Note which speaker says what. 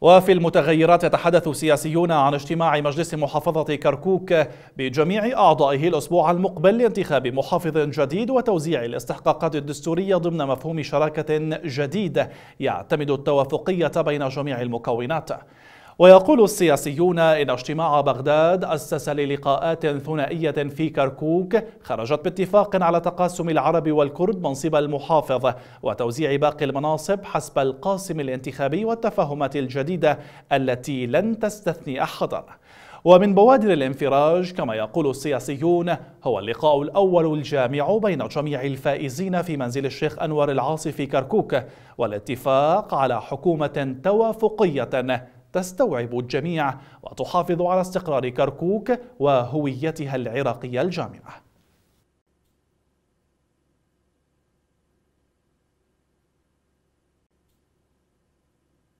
Speaker 1: وفي المتغيرات يتحدث سياسيون عن اجتماع مجلس محافظة كركوك بجميع أعضائه الأسبوع المقبل لانتخاب محافظ جديد وتوزيع الاستحقاقات الدستورية ضمن مفهوم شراكة جديدة يعتمد التوافقية بين جميع المكونات ويقول السياسيون إن اجتماع بغداد أسس للقاءات ثنائية في كركوك خرجت باتفاق على تقاسم العرب والكرد منصب المحافظ وتوزيع باقي المناصب حسب القاسم الانتخابي والتفاهمات الجديدة التي لن تستثني أحدا ومن بوادر الانفراج كما يقول السياسيون هو اللقاء الأول الجامع بين جميع الفائزين في منزل الشيخ أنور العاصي في كركوك والاتفاق على حكومة توافقية تستوعب الجميع وتحافظ على استقرار كركوك وهويتها العراقية الجامعة